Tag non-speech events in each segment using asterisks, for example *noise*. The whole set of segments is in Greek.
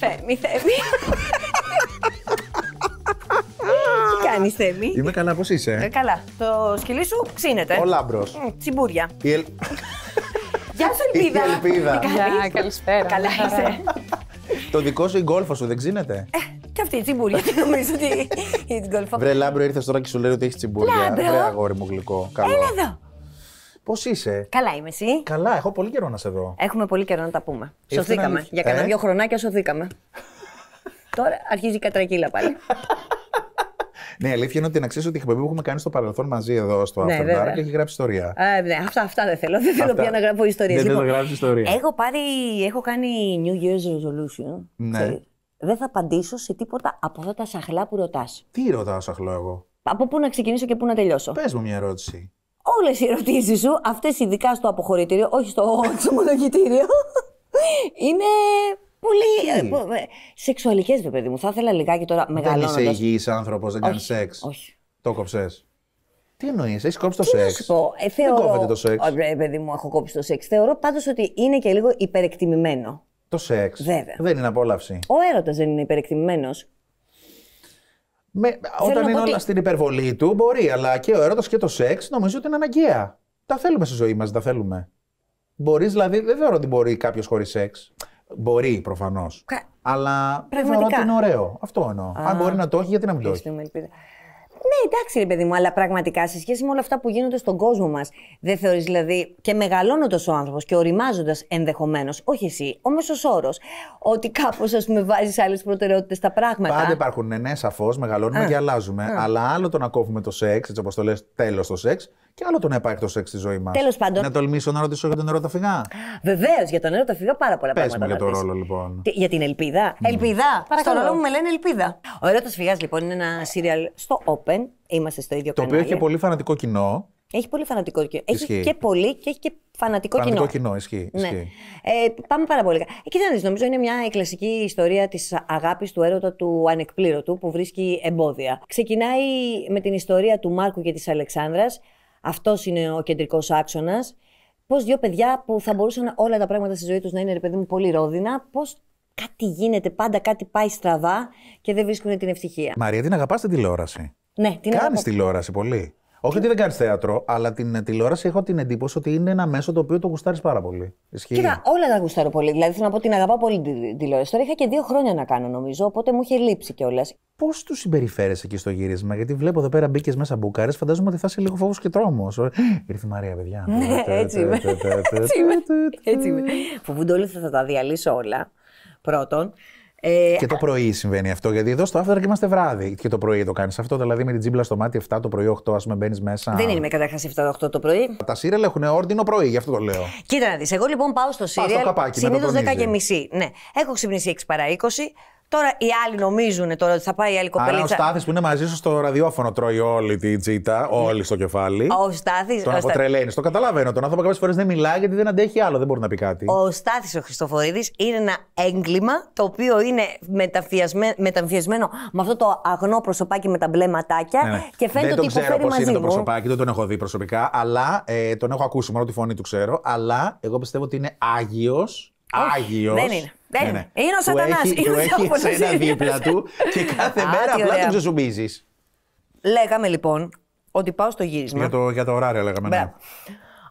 Θέμη, Θέμη. Τι κάνεις, Θέμη. Είμαι καλά, πώς είσαι. Ε, καλά. Το σκυλί σου ξύνεται. Ο λάμπρος. Ε, τσιμπούρια. ελ... Γεια σου, Ελπίδα. ελπίδα. Γεια, καλησπέρα. Καλά είσαι. Το δικό σου γκόλφο σου δεν ξύνεται. Ε, και αυτή η τσιμπούρια. Τι *laughs* νομίζω ότι. Η γκόλφο. Βρε λάμπρο ήρθες τώρα και σου λέει ότι έχεις τσιμπούρια. Βρε αγόρι μου γλυκό. Έλα εδώ. Πώς είσαι. Καλά είμαι εσύ. Καλά, έχω πολύ καιρό να σε δω. Έχουμε πολύ καιρό να τα πούμε. σωθήκαμε. Για κανένα ε? δύο χρονάκια σωθήκαμε. *laughs* Τώρα αρχίζει η κατρακύλα πάλι. Ναι, αλήθεια είναι ότι να ξέρεις ότι η εκπομπή που έχουμε κάνει στο παρελθόν μαζί εδώ στο ναι, After Dark έχει γράψει ιστορία. Ε, ναι, αυτά, αυτά δεν θέλω. Δεν θέλω αυτά. πια να γράφω ιστορία, Δεν λοιπόν, θέλω ιστορία. Έχω, πάρει, έχω κάνει New Year's Resolution. Ναι. δεν θα απαντήσω σε τίποτα από αυτά τα σαχλά που ρωτάς. Τι ρωτάω σαχλό εγώ. Από πού να ξεκινήσω και πού να τελειώσω. Πες μου μια ερώτηση όλες οι ερωτήσεις σου, αυτές ειδικά στο αποχωρητήριο, όχι στο εξομολογητήριο, *laughs* είναι Πολύ. Ε, ε, ε, Σεξουαλικές, βέβαια, παιδί μου. Θα ήθελα λιγάκι τώρα μεγαλώνοντας... Δεν είσαι υγιής άνθρωπος, δεν κάνεις σεξ. Όχι. Το κόψες. Τι εννοείς, έχεις κόψει το Τι σεξ. Δεν το σεξ. παιδί μου, έχω κόψει το σεξ. Θεωρώ πάντως ότι είναι και λίγο υπερεκτιμημένο. Το σεξ. Δεν είναι απόλαυση. Ο έρωτας δεν είναι υπερεκτιμημένος όταν είναι όλα στην υπερβολή του, μπορεί, αλλά και ο έρωτα και το σεξ νομίζω ότι είναι αναγκαία. Τα θέλουμε στη ζωή μας, τα θέλουμε. Μπορείς, δηλαδή, δεν θεωρώ ότι μπορεί κάποιος χωρίς σεξ. Μπορεί προφανώς. Αλλά θεωρώ ότι είναι ωραίο. Αυτό εννοώ. Αν μπορεί να το έχει, γιατί να μην το έχει. Ναι, εντάξει, ρε παιδί μου, αλλά πραγματικά σε σχέση με όλα αυτά που γίνονται στον κόσμο μας, δεν θεωρείς δηλαδή και μεγαλώνοντας ο άνθρωπος και οριμάζοντας ενδεχομένως, όχι εσύ, ο μέσος όρος, ότι κάπως ας πούμε βάζεις άλλες προτεραιότητες στα πράγματα. Πάντα υπάρχουν, ναι, ναι σαφώς, μεγαλώνουμε α, και αλλάζουμε. Α. Αλλά άλλο το να κόβουμε το σεξ, έτσι όπως το λες, τέλος το σεξ, και άλλο το να υπάρχει το σεξ στη ζωή μας. Τέλος πάντων. Να τολμήσω να ρωτήσω για τον νερό τα φυγά. Βεβαίως, για τον νερό τα φυγά πάρα πολλά πράγματα. Πε για τον ρόλο, λοιπόν. Τι, για την ελπίδα. Mm. Ελπίδα. Παρακαλώ. Στον ρόλο μου με λένε ελπίδα. Ο νερό τα φυγάς, λοιπόν, είναι ένα σύριαλ στο Open Open. Είμαστε στο ίδιο το Το οποίο έχει πολύ φανατικό κοινό. Έχει πολύ φανατικό κοινό. Ισχύει. Έχει και πολύ και έχει και φανατικό, φανατικό κοινό. κοινό. Ισχύει. Ναι. Ε, πάμε πάρα πολύ. Ε, κοίτα, νομίζω είναι μια κλασική ιστορία της αγάπης του έρωτα του ανεκπλήρωτου που βρίσκει εμπόδια. Ξεκινάει με την ιστορία του Μάρκου και της Αλεξάνδρας. Αυτός είναι ο κεντρικός άξονας. Πώς δύο παιδιά που θα μπορούσαν όλα τα πράγματα στη ζωή τους να είναι ρε παιδί μου πολύ ρόδινα, πώς κάτι γίνεται, πάντα κάτι πάει στραβά και δεν βρίσκουν την ευτυχία. Μαρία, την αγαπάς την τηλεόραση. Ναι, την Κάνεις τηλεόραση πολύ. Όχι ότι δεν κάνεις θέατρο, αλλά την τηλεόραση έχω την εντύπωση ότι είναι ένα μέσο το οποίο το γουστάρεις πάρα πολύ. Ισχύει. Κοίτα, όλα τα γουστάρω πολύ. Δηλαδή θέλω να πω την αγαπάω πολύ την τηλεόραση. Τώρα είχα και δύο χρόνια να κάνω νομίζω, οπότε μου είχε λείψει κιόλας. Πώς τους συμπεριφέρεσαι εκεί στο γύρισμα, Γιατί βλέπω εδώ πέρα μπήκες μέσα μπουκάρες, φαντάζομαι ότι θα είσαι λίγο φόβος και τρόμος. Ε, ήρθε η Μαρία, παιδιά. έτσι είμαι. Φοβούνται όλοι θα τα διαλύσω όλα. Πρώτον. Ε, και το πρωί συμβαίνει αυτό, γιατί εδώ στο After είμαστε βράδυ. Και το πρωί το κάνεις αυτό, δηλαδή με την τζίμπλα στο μάτι 7 το πρωί, 8 ας πούμε μπαίνεις μέσα. Δεν είναι καταρχά 7-8 το πρωί. Τα σύρελ έχουν όρτινο πρωί, γι' αυτό το λέω. Κοίτα να δεις. Εγώ λοιπόν πάω στο σύρελ. Συνήθω 10 Ναι, έχω ξυπνήσει 6 παρά 20. Τώρα οι άλλοι νομίζουν τώρα ότι θα πάει η άλλη κοπελίτσα. Αλλά ο Στάθης που είναι μαζί σου στο ραδιόφωνο τρώει όλη τη τζίτα, όλη στο κεφάλι. Ο Στάθης... Τον αποτρελαίνει. το καταλαβαίνω. Τον άνθρωπο κάποιες φορές δεν μιλάει γιατί δεν αντέχει άλλο, δεν μπορεί να πει κάτι. Ο Στάθης ο Χριστόφορίδη, είναι ένα έγκλημα το οποίο είναι μεταμφιασμένο, με αυτό το αγνό προσωπάκι με τα μπλε ματάκια ναι, ναι. και φαίνεται δεν ότι υποφέρει μαζί μου. Δεν ξέρω είναι το προσωπάκι, δεν τον έχω δει προσωπικά, αλλά ε, τον έχω ακούσει μόνο τη φωνή του ξέρω, αλλά εγώ πιστεύω ότι είναι άγιος. Άγιος. Δεν είναι. Είναι Ναι, ε, ναι. Είναι ο Σατανά. Το έχει ένα δίπλα του και κάθε μέρα απλά τον ξεσουμπίζει. Λέγαμε λοιπόν ότι πάω στο γύρισμα. Για το, για το ωράριο λέγαμε. Ναι.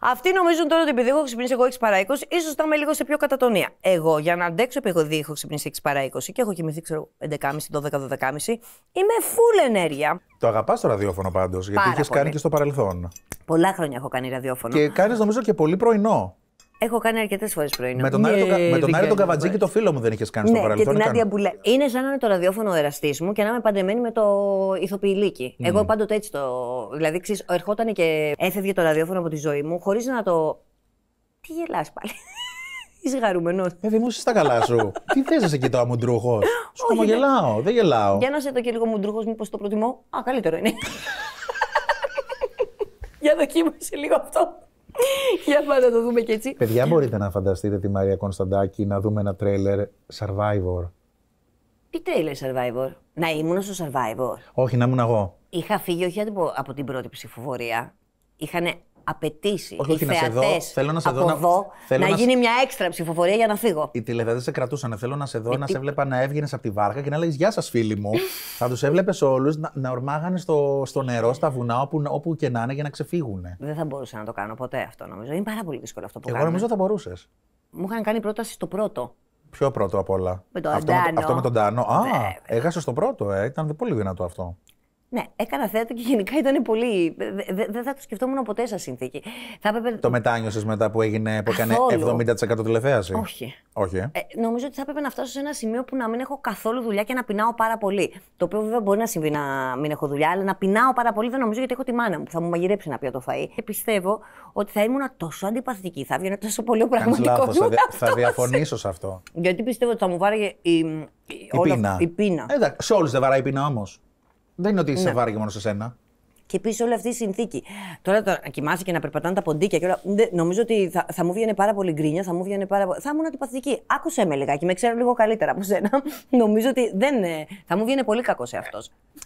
Αυτοί νομίζουν τώρα ότι επειδή έχω ξυπνήσει εγώ 6 παρά 20, ίσως θα είμαι λίγο σε πιο κατατονία. Εγώ, για να αντέξω επειδή έχω ξυπνήσει 6 παρά 20 και έχω κοιμηθεί, ξέρω, 11.30, 12, 12.30, είμαι full ενέργεια. Το αγαπάς το ραδιόφωνο πάντως, γιατί είχε κάνει και στο παρελθόν. Πολλά χρόνια έχω κάνει ραδιόφωνο. Και κάνεις, νομίζω, και πολύ πρωινό. Έχω κάνει αρκετές φορές πρωινό. Με τον Άρη τον, ναι, τον, Καβατζή και το φίλο μου δεν είχες κάνει ναι, στο παρελθόν. Και την Άντια Μπουλέ. Είναι σαν να είναι το ραδιόφωνο ο εραστής μου και να είμαι παντρεμένη με το ηθοποιηλίκι. Mm. Εγώ πάντοτε έτσι το. Δηλαδή, ξέρεις, ερχόταν και έφευγε το ραδιόφωνο από τη ζωή μου χωρίς να το. Τι γελάς πάλι. *laughs* Είσαι χαρούμενος. Ε, μου, τα καλά σου. *laughs* Τι θες εκεί το αμουντρούχο. Σου ναι. γελάω, δεν γελάω. Για να σε το και λίγο μουντρούχος, μήπως το προτιμώ. Α, καλύτερο είναι. *laughs* Για δοκίμασε λίγο αυτό. *laughs* Για πάντα το δούμε και έτσι. Παιδιά, μπορείτε να φανταστείτε τη Μαρία Κωνσταντάκη να δούμε ένα τρέλερ Survivor. Τι τρέλερ Survivor. Να ήμουν στο Survivor. Όχι, να ήμουν εγώ. Είχα φύγει όχι από την πρώτη ψηφοφορία. Είχαν απαιτήσει όχι, οι θεατές θέλω να σε από εδώ θέλω να, να, γίνει μια έξτρα ψηφοφορία για να φύγω. Οι τηλεθεατές σε κρατούσαν. Θέλω να σε δω, να σε έβλεπα να έβγαινες από τη βάρκα και να λέει «Γεια σας φίλοι μου». *laughs* θα τους έβλεπες όλους να, να ορμάγανε στο, στο νερό, στα βουνά, όπου, όπου και να είναι για να ξεφύγουν. Δεν θα μπορούσα να το κάνω ποτέ αυτό νομίζω. Είναι πάρα πολύ δύσκολο αυτό που Εγώ νομίζω θα μπορούσες. Μου είχαν κάνει πρόταση στο πρώτο. Ποιο πρώτο απ' όλα. αυτό, με, αυτό με τον Τάνο. Α, έχασες το πρώτο, ε. ήταν πολύ δυνατό αυτό. Ναι, έκανα θέατρο και γενικά ήταν πολύ. Δεν θα το σκεφτόμουν ποτέ σαν συνθήκη. Θα έπρεπε... Το μετάνιωσες μετά που έγινε, που έκανε 70% τηλεθέαση. Όχι. Όχι. Ε. Ε, νομίζω ότι θα έπρεπε να φτάσω σε ένα σημείο που να μην έχω καθόλου δουλειά και να πεινάω πάρα πολύ. Το οποίο βέβαια μπορεί να συμβεί να μην έχω δουλειά, αλλά να πεινάω πάρα πολύ δεν νομίζω γιατί έχω τη μάνα μου θα μου μαγειρέψει να πει το φαΐ. Και πιστεύω ότι θα ήμουν τόσο αντιπαθητική, θα βγαίνω τόσο πολύ πραγματικό. Θα, θα διαφωνήσω σε αυτό. Γιατί πιστεύω ότι θα μου βάραγε η, η, η, πείνα. Ε, εντάξει, σε όλους δεν βαράει η πείνα όμως. Δεν είναι ότι είσαι βάρη μόνο σε σένα. Και επίσης όλη αυτή η συνθήκη. Τώρα το να κοιμάσαι και να περπατάνε τα ποντίκια και όλα. Νομίζω ότι θα, θα μου βγαίνει πάρα πολύ γκρίνια, θα μου βγαίνει πάρα πολύ. Θα ήμουν αντιπαθητική. Άκουσε με λιγάκι, με ξέρω λίγο καλύτερα από σένα. *laughs* νομίζω ότι δεν. Ε, θα μου βγαίνει πολύ κακό σε αυτός.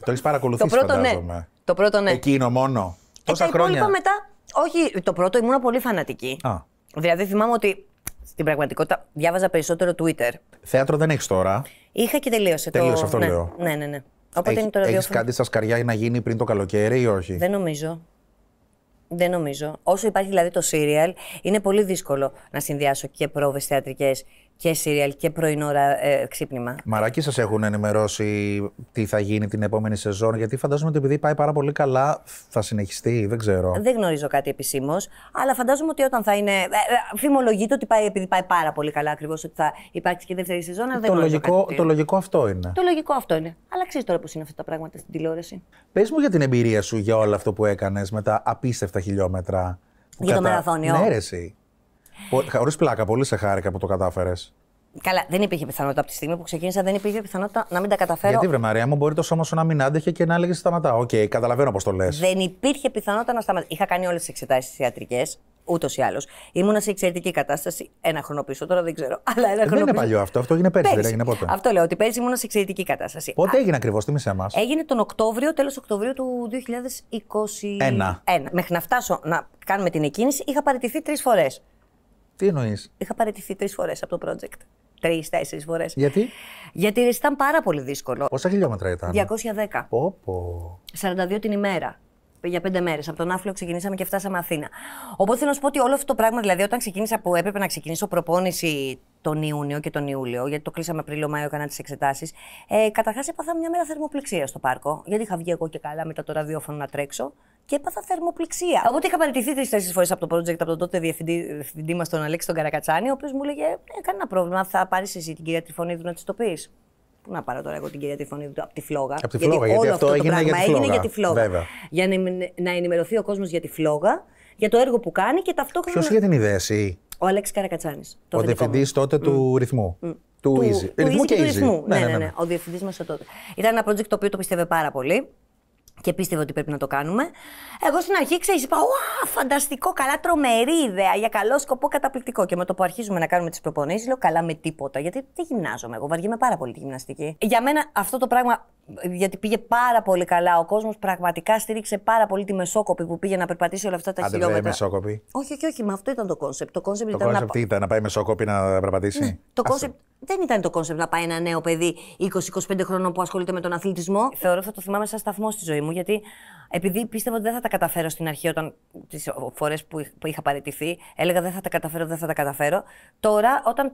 Το έχεις παρακολουθήσει το πρώτο, ναι. Το πρώτο ναι. Εκείνο μόνο. Ε, Τόσα ε, χρόνια. μετά. Όχι, το πρώτο ήμουν πολύ φανατική. Α. Δηλαδή θυμάμαι ότι στην πραγματικότητα διάβαζα περισσότερο Twitter. Θέατρο δεν έχεις τώρα. Είχα και τελείωσε. Τελείωσε το... αυτό ναι. λέω. Ναι, ναι, ναι. Οπότε Έχ, Έχεις κάτι στα σκαριά να γίνει πριν το καλοκαίρι ή όχι. Δεν νομίζω. Δεν νομίζω. Όσο υπάρχει δηλαδή το σύριαλ, είναι πολύ δύσκολο να συνδυάσω και πρόβες θεατρικές και σύριαλ και πρωινό ε, ξύπνημα. Μαράκι, σας έχουν ενημερώσει τι θα γίνει την επόμενη σεζόν, γιατί φαντάζομαι ότι επειδή πάει πάρα πολύ καλά, θα συνεχιστεί, δεν ξέρω. Δεν γνωρίζω κάτι επισήμως, αλλά φαντάζομαι ότι όταν θα είναι. Ε, ε, φημολογείται ότι πάει, επειδή πάει πάρα πολύ καλά ακριβώς, ότι θα υπάρξει και δεύτερη σεζόν. Αλλά το, δεν λογικό, κάτι το λογικό αυτό είναι. Το λογικό αυτό είναι. Αλλά ξέρεις τώρα πώς είναι αυτά τα πράγματα στην τηλεόραση. Πες μου για την εμπειρία σου για όλο αυτό που έκανες με τα απίστευτα χιλιόμετρα. Για κατά... μαραθώνιο. Ναι, Χωρίς πλάκα, πολύ σε χάρηκα που το κατάφερες. Καλά, δεν υπήρχε πιθανότητα από τη στιγμή που ξεκίνησα, δεν υπήρχε πιθανότητα να μην τα καταφέρω. Γιατί βρε Μαρία, μου μπορεί το σώμα σου να μην άντεχε και να έλεγε σταματά. Οκ, okay, καταλαβαίνω πώς το λες. Δεν υπήρχε πιθανότητα να σταματά. Είχα κάνει όλες τις εξετάσεις ιατρικές, ούτως ή άλλως. Ήμουνα σε εξαιρετική κατάσταση ένα χρόνο πίσω, τώρα δεν ξέρω. Αλλά ένα ε, δεν είναι παλιό αυτό, αυτό έγινε πέρσι, δεν έγινε ποτέ. Αυτό λέω ότι πέρσι ήμουνα σε εξαιρετική κατάσταση. Πότε έγινε ακριβώς, τι μισέ μας. Έγινε τον Οκτώβριο, τέλος Οκτωβρίου του 2021. Ένα. Ένα. Μέχρι να φτάσω να κάνουμε την εκκίνηση, είχα παραιτηθεί τρεις φορές. Τι εννοείς. Είχα παραιτηθεί τρεις φορές από το project. Τρει-τέσσερι φορές. Γιατί? Γιατί ήταν πάρα πολύ δύσκολο. Πόσα χιλιόμετρα ήταν. 210. Όπο! 42 την ημέρα για πέντε μέρες. Από τον Άφλιο ξεκινήσαμε και φτάσαμε Αθήνα. Οπότε θέλω να σου πω ότι όλο αυτό το πράγμα, δηλαδή όταν ξεκίνησα που έπρεπε να ξεκινήσω προπόνηση τον Ιούνιο και τον Ιούλιο, γιατί το κλείσαμε Απρίλιο-Μάιο, έκανα τις εξετάσεις. Ε, Καταρχάς έπαθα μια μέρα θερμοπληξία στο πάρκο, γιατί είχα βγει εγώ και καλά μετά το ραδιόφωνο να τρέξω και έπαθα θερμοπληξία. Οπότε είχα παραιτηθεί τρει-τέσσερι φορές από το project από τον τότε διευθυντή, διευθυντή μας, τον Αλέξη τον Καρακατσάνη, ο οποίος μου έλεγε: Ε, κανένα πρόβλημα, θα πάρεις εσύ την κυρία Τριφωνίδου να της το πεις. Πού να πάρω τώρα εγώ την κυρία από τη φλόγα. γιατί, όλο αυτό, έγινε το πράγμα για έγινε για τη φλόγα. Για να ενημερωθεί ο κόσμος για τη φλόγα, για το έργο που κάνει και ταυτόχρονα. Ποιος είχε την ιδέα, εσύ. Ο Αλέξης Καρακατσάνης. Ο διευθυντής τότε του ρυθμού. Του Easy. Του και Easy. Ναι ναι ναι, ναι, ναι, ναι. Ο διευθυντής μας τότε. Ήταν ένα project το οποίο το πίστευε πάρα πολύ και πίστευε ότι πρέπει να το κάνουμε. Εγώ στην αρχή ξέρεις, είπα: Ωα, φανταστικό, καλά, τρομερή ιδέα, για καλό σκοπό, καταπληκτικό. Και με το που αρχίζουμε να κάνουμε τις προπονήσεις, λέω: Καλά, με τίποτα, γιατί δεν γυμνάζομαι. Εγώ βαριέμαι πάρα πολύ τη γυμναστική. Για μένα αυτό το πράγμα, γιατί πήγε πάρα πολύ καλά. Ο κόσμος πραγματικά στήριξε πάρα πολύ τη μεσόκοπη που πήγε να περπατήσει όλα αυτά τα χιλιόμετρα. Δεν μεσόκοπη. Όχι, όχι, όχι, μα αυτό ήταν το κόνσεπτ. Το κόνσεπτ ήταν. Concept να... Τι ήταν, να πάει μεσόκοπη να περπατήσει. Ναι, το κόνσεπτ δεν ήταν το κόνσεπτ να πάει ένα νέο παιδί 20-25 χρονών που ασχολείται με τον αθλητισμό. Θεωρώ ότι θα το θυμάμαι σαν σταθμό στη ζωή μου, γιατί επειδή πίστευα ότι δεν θα τα καταφέρω στην αρχή, όταν τις φορές που, που είχα παραιτηθεί, έλεγα δεν θα τα καταφέρω, δεν θα τα καταφέρω. Τώρα, όταν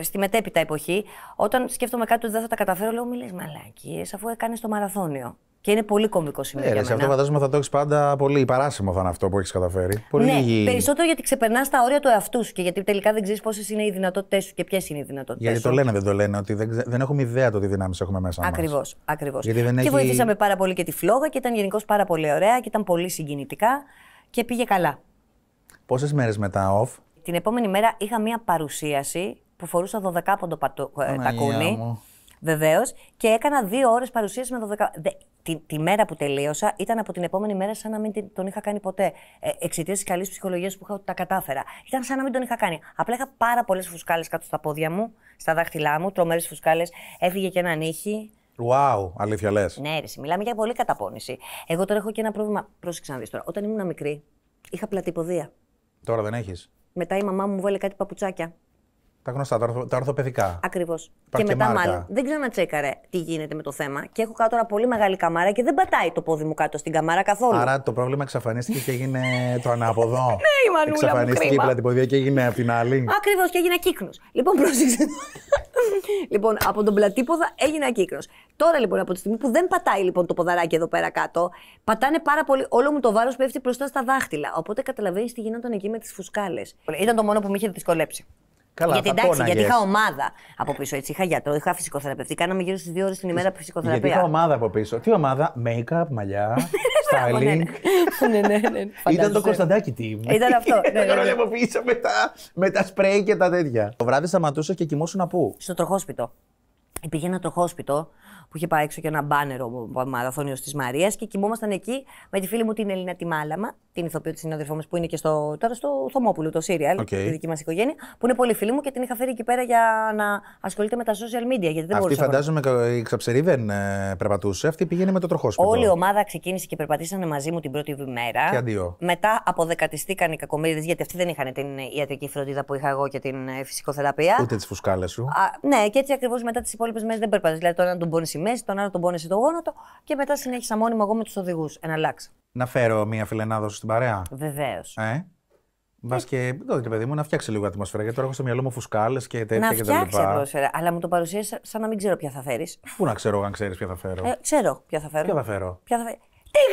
στη μετέπειτα εποχή, όταν σκέφτομαι κάτι ότι δεν θα τα καταφέρω, λέω: μιλείς μαλακίες, αφού έκανες το μαραθώνιο. Και είναι πολύ κομικό σημείο. Ναι, ε, για μένα. αυτό φαντάζομαι θα το έχεις πάντα πολύ παράσημο θα είναι αυτό που έχεις καταφέρει. Πολύ ναι, περισσότερο γιατί ξεπερνάς τα όρια του εαυτού σου και γιατί τελικά δεν ξέρεις πόσες είναι οι δυνατότητές σου και ποιες είναι οι δυνατότητές σου. Γιατί το λένε, δεν το λένε, ότι δεν, έχουμε ιδέα το τι δυνάμεις έχουμε μέσα μας. Ακριβώς. Ακριβώς. Και έχει... βοηθήσαμε πάρα πολύ και τη φλόγα και ήταν γενικώς πάρα πολύ ωραία και ήταν πολύ συγκινητικά και πήγε καλά. Πόσες μέρες μετά off. Την επόμενη μέρα είχα μία παρουσίαση που φορούσα 12 ποντοπατακούνι. Βεβαίως. Και έκανα δύο ώρες παρουσίασης με 12. Τη, τη, μέρα που τελείωσα ήταν από την επόμενη μέρα σαν να μην τον είχα κάνει ποτέ. Ε, Εξαιτίας της καλής ψυχολογίας που είχα, τα κατάφερα. Ήταν σαν να μην τον είχα κάνει. Απλά είχα πάρα πολλές φουσκάλες κάτω στα πόδια μου, στα δάχτυλά μου, τρομερές φουσκάλες. Έφυγε και ένα νύχι. Wow, αλήθεια λες. Ναι, ρε, μιλάμε για πολύ καταπώνηση. Εγώ τώρα έχω και ένα πρόβλημα. Πρόσεξε να δεις τώρα. Όταν ήμουν μικρή, είχα πλατή ποδία. Τώρα δεν έχεις. Μετά η μαμά μου μου βάλε κάτι παπουτσάκια. Τα γνωστά, τα, ορθο, τα ορθοπαιδικά. Ακριβώς. Και μετά, μάρκα. μάλλον, δεν ξέρω να τσέκαρε τι γίνεται με το θέμα. Και έχω κάτω τώρα πολύ μεγάλη καμάρα και δεν πατάει το πόδι μου κάτω στην καμάρα καθόλου. Άρα το πρόβλημα εξαφανίστηκε και έγινε το ανάποδο. *laughs* ναι, η μανούλα. Εξαφανίστηκε η πλατιποδία και έγινε από την άλλη. Ακριβώς και έγινε κύκνος. Λοιπόν, πρόσεξε. *laughs* λοιπόν, από τον πλατίποδα έγινε κύκνος. Τώρα λοιπόν, από τη στιγμή που δεν πατάει λοιπόν το ποδαράκι εδώ πέρα κάτω, πατάνε πάρα πολύ. Όλο μου το βάρος πέφτει μπροστά στα δάχτυλα. Οπότε καταλαβαίνεις τι γινόταν εκεί με τις φουσκάλες. Ήταν το μόνο που με είχε δυσκολέψει γιατί εντάξει, γιατί είχα ομάδα από πίσω. Έτσι, είχα γιατρό, είχα φυσικοθεραπευτή. Κάναμε γύρω στις δύο ώρες την ημέρα φυσικοθεραπεία. Γιατί είχα ομάδα από πίσω. Τι ομάδα, μαλλιά, *laughs* ναι, ναι, ναι, styling. ναι, ναι, ναι. Ήταν το Κωνσταντάκι team. Ήταν αυτό. *laughs* ναι, από πίσω με τα σπρέι και τα τέτοια. Το βράδυ σταματούσα και κοιμόσουν να πού. Στο τροχόσπιτο. Πήγα ένα τροχόσπιτο που είχε πάει έξω και ένα μπάνερο μαραθώνιος της Μαρίας και κοιμόμασταν εκεί με τη φίλη μου την Ελίνα Τιμάλαμα, την ηθοποιό τη συναδελφό μας που είναι και στο, τώρα στο Θωμόπουλο, το Σύριαλ, okay. τη δική μας οικογένεια, που είναι πολύ φίλη μου και την είχα φέρει εκεί πέρα για να ασχολείται με τα social media. Γιατί δεν αυτή φαντάζομαι η Ξαψερή δεν ε, περπατούσε, αυτή πηγαίνει με το τροχόσπιτο. Όλη η ομάδα ξεκίνησε και περπατήσανε μαζί μου την πρώτη μέρα. Και αντίο. Μετά αποδεκατιστήκαν οι κακομίριδε γιατί αυτοί δεν είχαν την ιατρική φροντίδα που είχα εγώ και την ε, φυσικοθεραπεία. Ούτε τις φουσκάλες σου. Α, ναι, και έτσι ακριβώς μετά τις υπόλοιπες μέρες δεν περπατάζει. Δηλαδή τώρα να τον πόνεις μέση, τον άλλο τον πόνεσε το γόνατο και μετά συνέχισα μόνιμο εγώ με τους οδηγούς. Εναλλάξα. Να φέρω μία φιλενάδο στην παρέα. Βεβαίως. Ε. Μπα και. το παιδί μου, να φτιάξει λίγο ατμόσφαιρα. Γιατί τώρα έχω στο μυαλό μου φουσκάλες και τέτοια κτλ. Να φτιάξει ατμόσφαιρα, αλλά μου το παρουσίασες σαν να μην ξέρω ποια θα φέρεις. Πού να ξέρω αν ξέρεις ποια θα φέρω. Ε, ξέρω ποια θα φέρω. Ποια θα φέρω. Ποια θα φέρω. Ε,